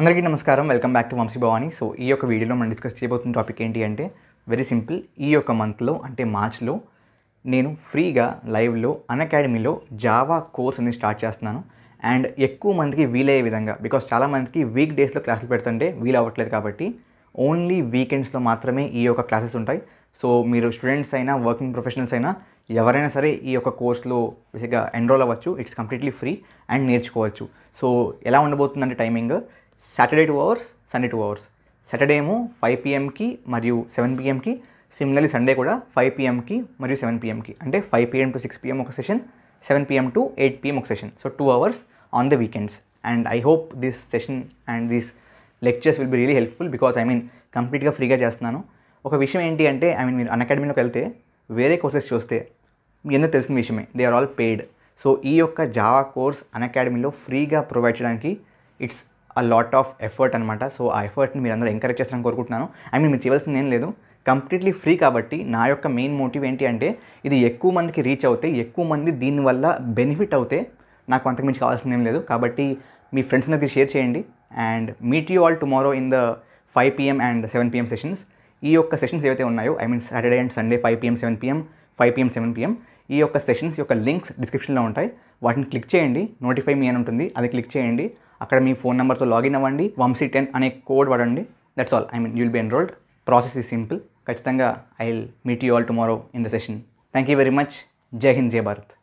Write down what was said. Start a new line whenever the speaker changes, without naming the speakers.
అందరికీ నమస్కారం welcome back to Vamshi Bhavani so ఈ యొక్క వీడియోలో మనం డిస్కస్ చేయబోతున్న టాపిక్ ఏంటి అంటే వెరీ సింపుల్ ఈ యొక్క మంత్లో అంటే మార్చ్లో నేను ఫ్రీగా లైవ్లో అన్అకాడమీలో జావా కోర్స్ అనేది స్టార్ట్ చేస్తున్నాను అండ్ ఎక్కువ మందికి వీలయ్యే విధంగా బికాస్ చాలామందికి వీక్ డేస్లో క్లాసులు పెడుతుంటే వీలు అవ్వట్లేదు కాబట్టి ఓన్లీ వీకెండ్స్లో మాత్రమే ఈ యొక్క క్లాసెస్ ఉంటాయి సో మీరు స్టూడెంట్స్ అయినా వర్కింగ్ ప్రొఫెషనల్స్ అయినా ఎవరైనా సరే ఈ యొక్క కోర్స్లో బేసిక్గా ఎన్రోల్ అవ్వచ్చు ఇట్స్ కంప్లీట్లీ ఫ్రీ అండ్ నేర్చుకోవచ్చు సో ఎలా ఉండబోతుందంటే timing Saturday two hours Sunday two hours Saturday ఏమో ఫైవ్ పిఎంకి మరియు సెవెన్ పిఎంకి సిమిలర్లీ సండే కూడా ఫైవ్ పిఎంకి మరియు సెవెన్ పిఎంకి అంటే five PM to six PM ఒక session seven PM to eight PM ఒక session so two hours on the weekends and I hope this session and this lectures will be really helpful because I mean కంప్లీట్గా ఫ్రీగా చేస్తున్నాను ఒక విషయం ఏంటి అంటే I mean మీరు అకాడమీలోకి వెళ్తే వేరే కోర్సెస్ చూస్తే ఎన్నో తెలిసిన విషయమే they are all paid so ఈ యొక్క జావా కోర్స్ అకాడమీలో ఫ్రీగా ప్రొవైడ్ చేయడానికి it's a lot of effort అనమాట సో ఆ ఎఫర్ట్ని అందరూ ఎంకరేజ్ చేస్తాను కోరుకుంటున్నాను ఐ మీన్ మీరు చేయాల్సింది ఏం లేదు కంప్లీట్లీ ఫ్రీ కాబట్టి నా యొక్క మెయిన్ మోటివ్ ఏంటి అంటే ఇది ఎక్కువ మందికి రీచ్ అవుతే ఎక్కువ మంది దీనివల్ల బెనిఫిట్ అవుతే నాకు అంతకు మించి కావాల్సింది ఏం లేదు కాబట్టి మీ ఫ్రెండ్స్ దగ్గర షేర్ చేయండి and meet you all tomorrow in the five PM and seven PM sessions ఈ యొక్క సెషన్స్ ఏవైతే ఉన్నాయో I mean Saturday and Sunday five PM seven PM five PM seven PM ఈ యొక్క సెషన్స్ యొక్క లింక్స్ డిస్క్రిప్షన్లో ఉంటాయి వాటిని క్లిక్ చేయండి నోటిఫై మీ అని ఉంటుంది అది క్లిక్ చేయండి అక్కడ మీ ఫోన్ నెంబర్తో లాగిన్ అవ్వండి వంశీ టెన్ అనే కోడ్ వాడండి that's all I mean you'll be enrolled process is simple ఖచ్చితంగా I will meet you all tomorrow in the session thank you very much Jai Hind Jaya Bharat